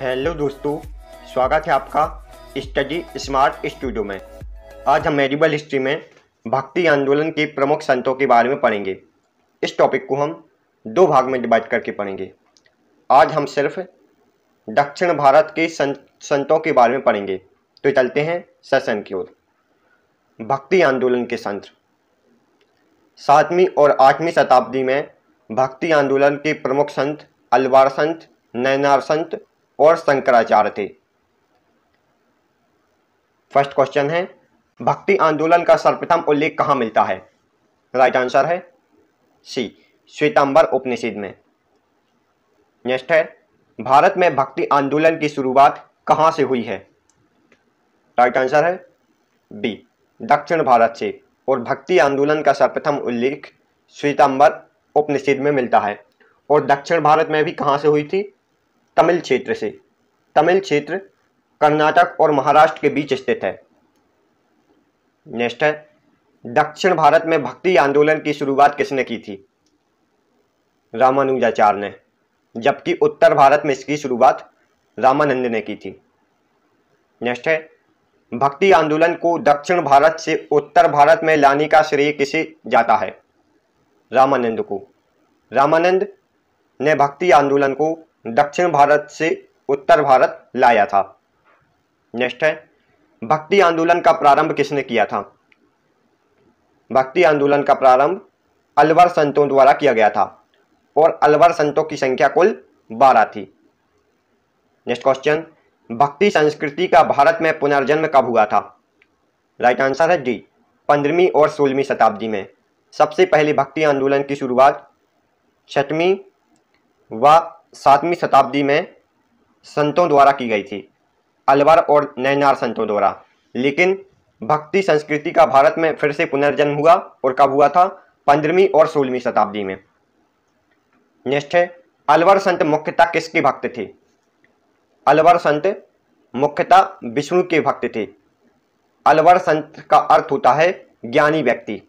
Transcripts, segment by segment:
hello दोस्तों स्वागत है आपका स्टडी स्मार्ट स्टूडियो में आज हम मेडिबल हिस्ट्री में भक्ति आंदोलन के प्रमुख संतों के बारे में पढ़ेंगे इस टॉपिक को हम दो भाग में डिवाइड करके पढ़ेंगे आज हम सिर्फ दक्षिण भारत के संत संतों के बारे में पढ़ेंगे तो चलते हैं सेशन की ओर भक्ति आंदोलन के संत सातवीं और आठवीं शताब्दी में भक्ति आंदोलन के प्रमुख संत अलवार संत नैनार संत और शंकराचार्य थे फर्स्ट क्वेश्चन है भक्ति आंदोलन का सर्वप्रथम उल्लेख कहाँ मिलता है राइट right आंसर है सी श्वेतांबर उपनिषद में नेक्स्ट है भारत में भक्ति आंदोलन की शुरुआत कहाँ से हुई है राइट right आंसर है बी दक्षिण भारत से और भक्ति आंदोलन का सर्वप्रथम उल्लेख श्वेतांबर उपनिषद में मिलता है और दक्षिण भारत में भी कहाँ से हुई थी तमिल क्षेत्र से तमिल क्षेत्र कर्नाटक और महाराष्ट्र के बीच स्थित है नेक्स्ट है दक्षिण भारत में भक्ति आंदोलन की शुरुआत किसने की थी रामानुजाचार्य ने जबकि उत्तर भारत में इसकी शुरुआत रामानंद ने की थी नेक्स्ट है भक्ति आंदोलन को दक्षिण भारत से उत्तर भारत में लाने का श्रेय किसे जाता है रामानंद को रामानंद ने भक्ति आंदोलन को दक्षिण भारत से उत्तर भारत लाया था नेक्स्ट है भक्ति आंदोलन का प्रारंभ किसने किया था भक्ति आंदोलन का प्रारंभ अलवर संतों द्वारा किया गया था और अलवर संतों की संख्या कुल बारह थी नेक्स्ट क्वेश्चन भक्ति संस्कृति का भारत में पुनर्जन्म कब हुआ था राइट आंसर है डी पंद्रहवीं और सोलहवीं शताब्दी में सबसे पहले भक्ति आंदोलन की शुरुआत छठवीं व सातवीं शताब्दी में संतों द्वारा की गई थी अलवर और नैनार संतों द्वारा लेकिन भक्ति संस्कृति का भारत में फिर से पुनर्जन्म हुआ और कब हुआ था पंद्रहवीं और सोलहवीं शताब्दी में नेक्स्ट है अलवर संत मुख्यतः किसके भक्त थे अलवर संत मुख्यतः विष्णु के भक्त थे अलवर संत का अर्थ होता है ज्ञानी व्यक्ति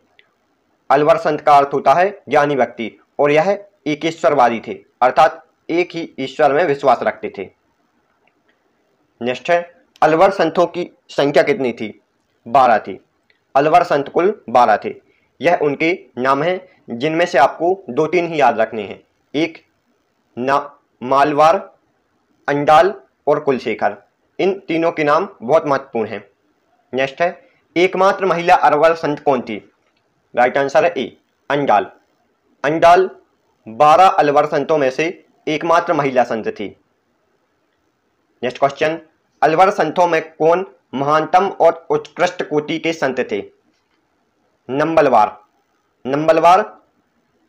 अलवर संत का अर्थ होता है ज्ञानी व्यक्ति और यह एकेश्वरवादी थे अर्थात एक ही ईश्वर में विश्वास रखते थे नेक्स्ट है अलवर संतों की संख्या कितनी थी बारह थी अलवर संत कुल बारह थे यह उनके नाम हैं जिनमें से आपको दो तीन ही याद रखने हैं एक ना मालवार अंडाल और कुलशेखर इन तीनों के नाम बहुत महत्वपूर्ण हैं नेक्स्ट है एकमात्र महिला अलवर संत कौन थी राइट आंसर है ए अंडाल अंडाल बारह अलवर संतों में से एकमात्र महिला संत थी नेक्स्ट क्वेश्चन अलवर संतों में कौन महानतम और उत्कृष्ट कोटि के संत थे नंबलवार नंबलवार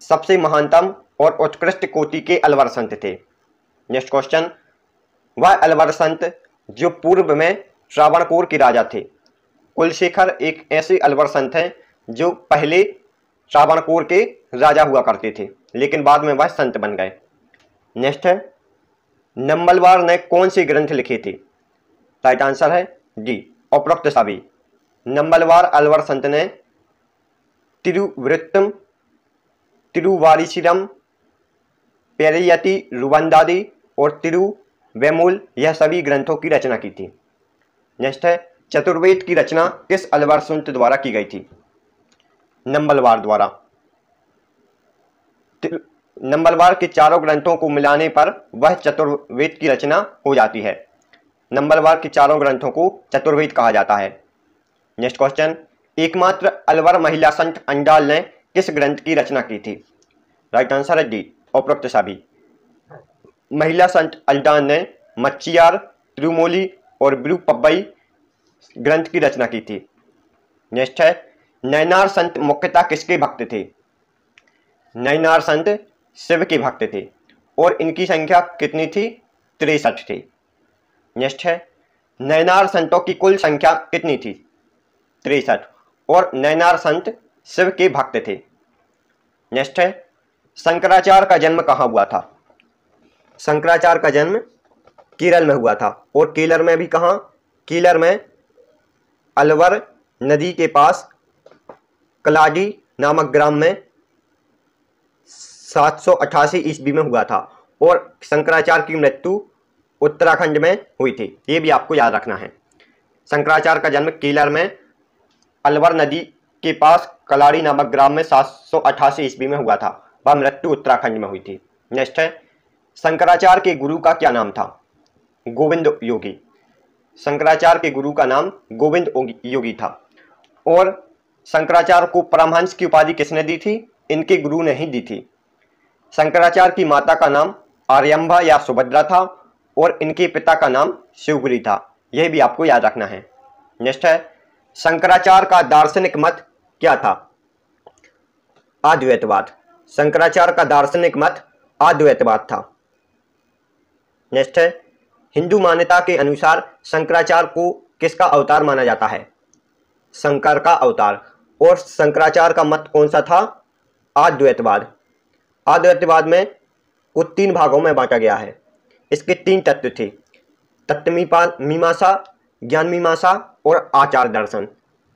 सबसे महानतम और उत्कृष्ट कोटि के अलवर संत थे नेक्स्ट क्वेश्चन वह अलवर संत जो पूर्व में श्रावणकोर के राजा थे कुलशेखर एक ऐसे अलवर संत हैं जो पहले श्रावणकोर के राजा हुआ करते थे लेकिन बाद में वह संत बन गए नेक्स्ट है नंबलवार ने कौन सी ग्रंथ लिखी थी राइट आंसर है डी उपरोक्त साबी नंबलवार अलवर संत ने तिरुवृत्तम तिरुवारिशिरम पेरियति रुबंदादी और तिरुवेमूल यह सभी ग्रंथों की रचना की थी नेक्स्ट है चतुर्वेद की रचना किस अलवर संत द्वारा की गई थी नंबलवार द्वारा नंबरवार के चारों ग्रंथों को मिलाने पर वह चतुर्वेद की रचना हो जाती है नंबरवार के चारों ग्रंथों को चतुर्वेद कहा जाता है नेक्स्ट क्वेश्चन एकमात्र अलवर महिला संत अंडाल ने किस ग्रंथ की रचना की थी राइट आंसर है डी उपरोक्त सभी महिला संत अल्डान ने मच्छियार त्रिमोली और ब्रू पब्बई ग्रंथ की रचना की थी नेक्स्ट है नैनार संत मुख्यतः किसके भक्त थे नैनार संत शिव के भक्त थे और इनकी संख्या कितनी थी तिरसठ थी नेक्स्ट है नैनार संतों की कुल संख्या कितनी थी तिरसठ और नैनार संत शिव के भक्त थे नेक्स्ट है शंकराचार्य का जन्म कहाँ हुआ था शंकराचार्य का जन्म केरल में हुआ था और केलर में भी कहाँ केलर में अलवर नदी के पास कलाडी नामक ग्राम में सात सौ अठासी ईस्वी में हुआ था और शंकराचार्य की मृत्यु उत्तराखंड में हुई थी ये भी आपको याद रखना है शंकराचार्य का जन्म केलर में अलवर नदी के पास कलाड़ी नामक ग्राम में सात सौ अठासी ईस्वी में हुआ था वह मृत्यु उत्तराखंड में हुई थी नेक्स्ट है शंकराचार्य के गुरु का क्या नाम था गोविंद योगी शंकराचार्य के गुरु का नाम गोविंद योगी था और शंकराचार्य को परमहंस की उपाधि किसने दी थी इनके गुरु ने ही दी थी शंकराचार्य की माता का नाम आर्यम्भा या सुभद्रा था और इनके पिता का नाम शिवगुरी था यह भी आपको याद रखना है नेक्स्ट है शंकराचार्य का दार्शनिक मत क्या था अद्वैतवाद शंकराचार्य का दार्शनिक मत अद्वैतवाद था नेक्स्ट है हिंदू मान्यता के अनुसार शंकराचार्य को किसका अवतार माना जाता है शंकर का अवतार और शंकराचार्य का मत कौन सा था अद्वैतवाद अद्वैतवाद में को तीन भागों में बांटा गया है इसके तीन तत्व थे तत्व मीमांसा ज्ञान मीमांसा और आचार दर्शन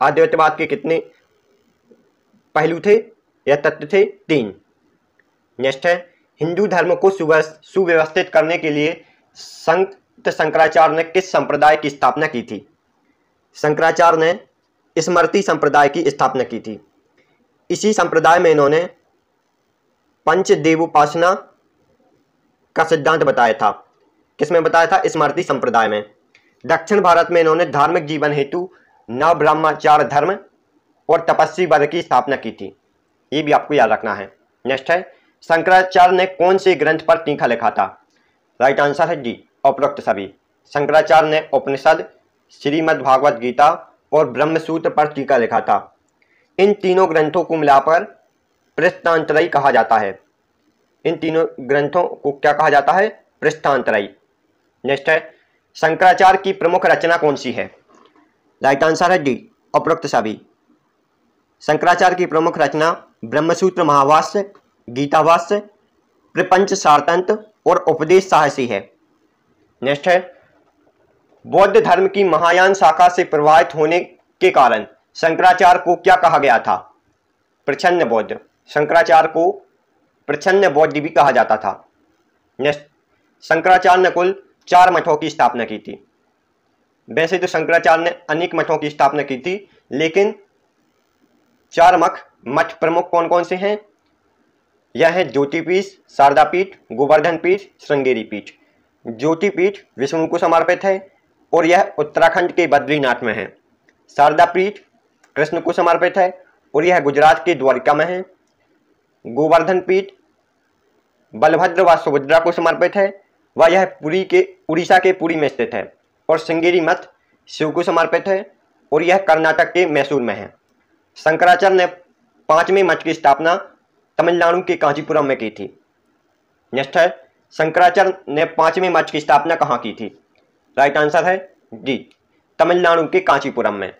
अद्वैतवाद के कितने पहलू थे या तत्व थे तीन नेक्स्ट है हिंदू धर्म को सुव्यवस्थित करने के लिए संत शंकराचार्य ने किस संप्रदाय की स्थापना की थी शंकराचार्य ने स्मृति संप्रदाय की स्थापना की थी इसी संप्रदाय में इन्होंने पंच उपासना का सिद्धांत बताया था किसमें बताया था स्मृति संप्रदाय में दक्षिण भारत में इन्होंने धार्मिक जीवन हेतु नव ब्रह्मचार्य धर्म और तपस्वी वर्ग की स्थापना की थी ये भी आपको याद रखना है नेक्स्ट है शंकराचार्य ने कौन से ग्रंथ पर टीका लिखा था राइट आंसर है डी उपरोक्त सभी शंकराचार्य ने उपनिषद श्रीमद भागवत गीता और ब्रह्मसूत्र पर टीका लिखा था इन तीनों ग्रंथों को मिलाकर पृष्ठांतराई कहा जाता है इन तीनों ग्रंथों को क्या कहा जाता है पृष्ठांतराई नेक्स्ट है शंकराचार्य की प्रमुख रचना कौन सी है राइट आंसर है डी उपरोक्त सभी शंकराचार्य की प्रमुख रचना ब्रह्मसूत्र महावास्य गीतावास्य प्रपंच सारतंत्र और उपदेश साहसी है नेक्स्ट है बौद्ध धर्म की महायान शाखा से प्रभावित होने के कारण शंकराचार्य को क्या कहा गया था प्रचन्न बौद्ध शंकराचार्य को प्रछन्न बौद्ध भी कहा जाता था नेक्स्ट शंकराचार्य ने कुल चार मठों की स्थापना की थी वैसे तो शंकराचार्य ने अनेक मठों की स्थापना की थी लेकिन चार मठ मठ प्रमुख कौन कौन से हैं यह है ज्योतिपीठ शारदापीठ गोवर्धन पीठ श्रृंगेरी पीठ ज्योतिपीठ विष्णु को समर्पित है और यह उत्तराखंड के बद्रीनाथ में है शारदा पीठ कृष्ण को समर्पित है और यह गुजरात के द्वारिका में है गोवर्धन पीठ बलभद्र व सुभद्रा को समर्पित है व यह पुरी के उड़ीसा के पुरी में स्थित है और सिंगेरी मठ शिव को समर्पित है और यह कर्नाटक के मैसूर में है शंकराचार्य ने पांचवें मठ की स्थापना तमिलनाडु के कांचीपुरम में की थी नेक्स्ट है शंकराचार्य ने पांचवें मठ की स्थापना कहाँ की थी राइट आंसर है डी तमिलनाडु के कांचीपुरम में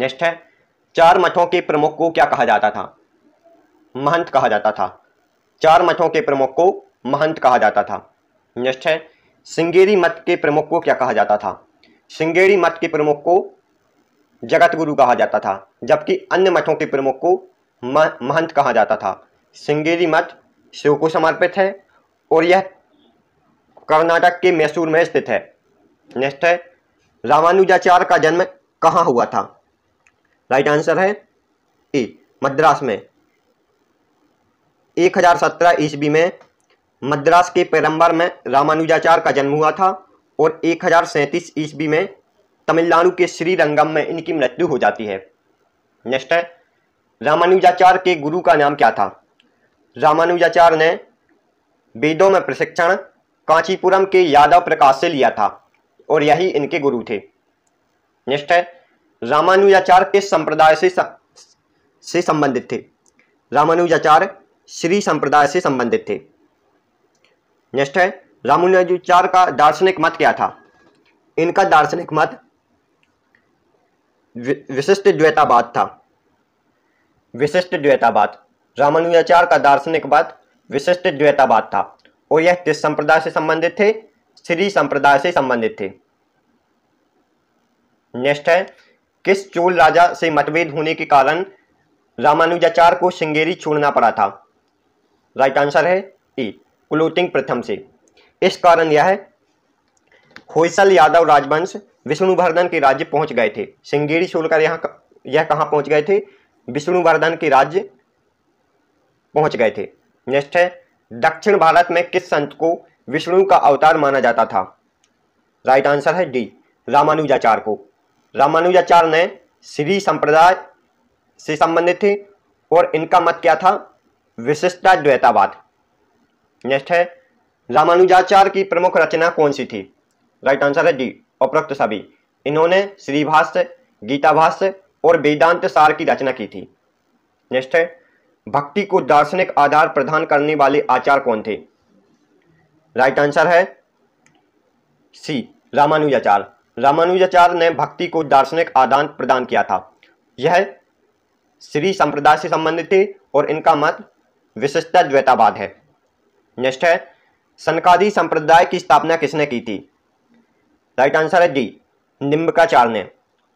नेक्स्ट है चार मठों के प्रमुख को क्या कहा जाता था महंत कहा जाता था चार मठों के प्रमुख को महंत कहा जाता था नेक्स्ट है सिंगेरी मत के प्रमुख को क्या कहा जाता था सिंगेरी मत के प्रमुख को जगत गुरु कहा जाता था जबकि अन्य मठों के प्रमुख को महंत कहा जाता था सिंगेरी मठ शिव को समर्पित है और यह कर्नाटक के मैसूर में स्थित है नेक्स्ट है रामानुजाचार्य का जन्म कहाँ हुआ था राइट आंसर है ए मद्रास में एक हज़ार ईस्वी में मद्रास के पैरम्बर में रामानुजाचार्य का जन्म हुआ था और एक हज़ार ईस्वी में तमिलनाडु के श्रीरंगम में इनकी मृत्यु हो जाती है नेक्स्ट है रामानुजाचार्य के गुरु का नाम क्या था रामानुजाचार्य ने वेदों में प्रशिक्षण कांचीपुरम के यादव प्रकाश से लिया था और यही इनके गुरु थे नेक्स्ट है रामानुजाचार्य किस संप्रदाय से से संबंधित थे रामानुजाचार्य श्री संप्रदाय से संबंधित थे नेक्स्ट है रामानुजाचार्य का दार्शनिक मत क्या था इनका दार्शनिक मत विशिष्ट द्वैतावाद था विशिष्ट द्वैतावाद रामानुजाचार्य का दार्शनिक मत विशिष्ट द्वैतावाद था और यह किस संप्रदाय से संबंधित थे श्री संप्रदाय से संबंधित थे नेक्स्ट है किस चोल राजा से मतभेद होने के कारण रामानुजाचार्य को श्रृंगेरी छोड़ना पड़ा था राइट आंसर है ए क्लोथिंग प्रथम से इस कारण यह है होयसल यादव राजवंश विष्णुवर्धन के राज्य पहुंच गए थे सिंगेरी छोड़कर यहाँ यह कहाँ पहुंच गए थे विष्णुवर्धन के राज्य पहुंच गए थे नेक्स्ट है दक्षिण भारत में किस संत को विष्णु का अवतार माना जाता था राइट आंसर है डी रामानुजाचार्य को रामानुजाचार्य ने श्री संप्रदाय से संबंधित थे और इनका मत क्या था द्वैतावाद नेक्स्ट है रामानुजाचार्य की प्रमुख रचना कौन सी थी राइट आंसर है डी उपरोक्त सभी इन्होंने श्रीभाष्य गीताभाष्य और वेदांत सार की रचना की थी नेक्स्ट है भक्ति को दार्शनिक आधार प्रदान करने वाले आचार्य कौन थे राइट आंसर है सी रामानुजाचार्य रामानुजाचार्य ने भक्ति को दार्शनिक आदान प्रदान किया था यह श्री संप्रदाय से संबंधित थे और इनका मत विशिष्टता द्वैतावाद है नेक्स्ट है सनकादी संप्रदाय की स्थापना किसने की थी राइट आंसर है डी निम्बकाचार्य ने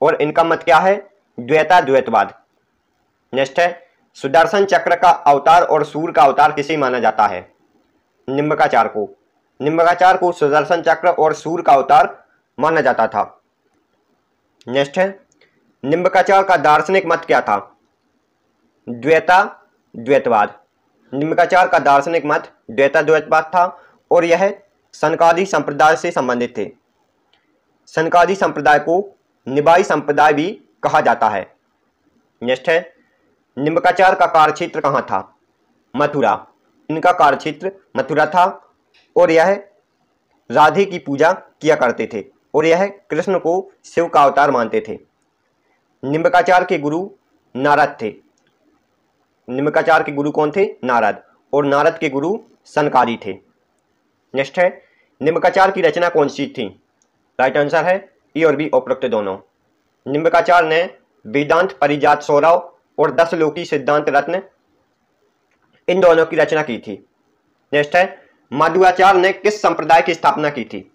और इनका मत क्या है द्वैता द्वैतवाद नेक्स्ट है सुदर्शन चक्र का अवतार और सूर्य का अवतार किसे माना जाता है निम्बकाचार को निम्बकाचार को सुदर्शन चक्र और सूर्य का अवतार माना जाता था नेक्स्ट है निम्बकाचार का दार्शनिक मत क्या था द्वैता द्वैतवाद निम्बकाचार का दार्शनिक मत द्वैताद्वैतवाद था और यह सनकादि संप्रदाय से संबंधित थे सनकादि संप्रदाय को निबाई संप्रदाय भी कहा जाता है नेक्स्ट है निम्बकाचार का कार्यक्षेत्र कहाँ था मथुरा इनका कार्यक्षेत्र मथुरा था और यह राधे की पूजा किया करते थे और यह कृष्ण को शिव का अवतार मानते थे निम्बकाचार के गुरु नारद थे निमकाचार के गुरु कौन थे नारद और नारद के गुरु सनकारी थे नेक्स्ट है निम्बकाचार की रचना कौन सी थी राइट आंसर है ई और बी उपरोक्त दोनों निम्बकाचार ने वेदांत परिजात सौरव और दस लोकी सिद्धांत रत्न इन दोनों की रचना की थी नेक्स्ट है माधुआचार्य ने किस संप्रदाय की स्थापना की थी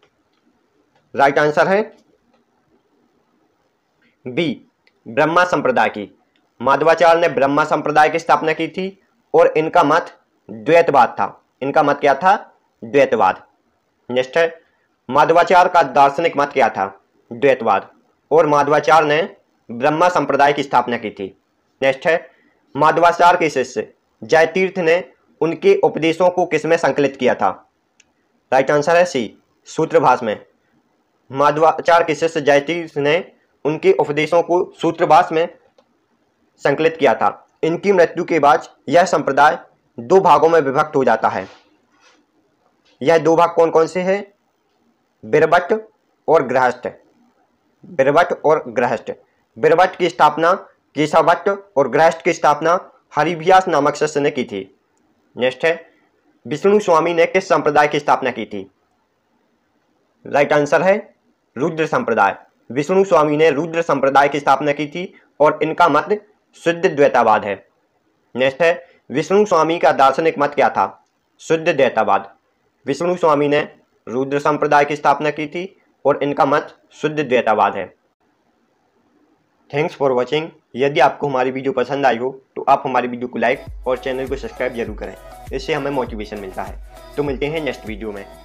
राइट आंसर है बी ब्रह्मा संप्रदाय की माधवाचार्य ने ब्रह्मा संप्रदाय की स्थापना की थी और इनका मत द्वैतवाद था इनका मत क्या था द्वैतवाद नेक्स्ट है माधवाचार्य का दार्शनिक मत क्या था द्वैतवाद और माधवाचार्य ने ब्रह्मा संप्रदाय की स्थापना की थी नेक्स्ट है माधवाचार्य के शिष्य जयतीर्थ ने उनके उपदेशों को किसमें संकलित किया था राइट आंसर है सी सूत्रभाष में माधवाचार्य के शिष्य जयतीर्थ ने उनके उपदेशों को सूत्रभाष में संकलित किया था इनकी मृत्यु के बाद यह संप्रदाय दो भागों में विभक्त हो जाता है यह दो भाग कौन कौन से हैं बिरबट और गृहस्थ बिरबट और गृहस्थ बिरबट की स्थापना केशाभट्ट और गृहस्थ की स्थापना हरिभ्यास नामक शस्य ने की थी नेक्स्ट है विष्णु स्वामी ने किस संप्रदाय की स्थापना की थी राइट आंसर है रुद्र संप्रदाय विष्णु स्वामी ने रुद्र संप्रदाय की स्थापना की थी और इनका मत शुद्ध द्वैतावाद है नेक्स्ट है विष्णु स्वामी का दार्शनिक मत क्या था शुद्ध द्वैतावाद विष्णु स्वामी ने रुद्र संप्रदाय की स्थापना की थी और इनका मत शुद्ध द्वैतावाद है थैंक्स फॉर वॉचिंग यदि आपको हमारी वीडियो पसंद आई हो तो आप हमारी वीडियो को लाइक और चैनल को सब्सक्राइब जरूर करें इससे हमें मोटिवेशन मिलता है तो मिलते हैं नेक्स्ट वीडियो में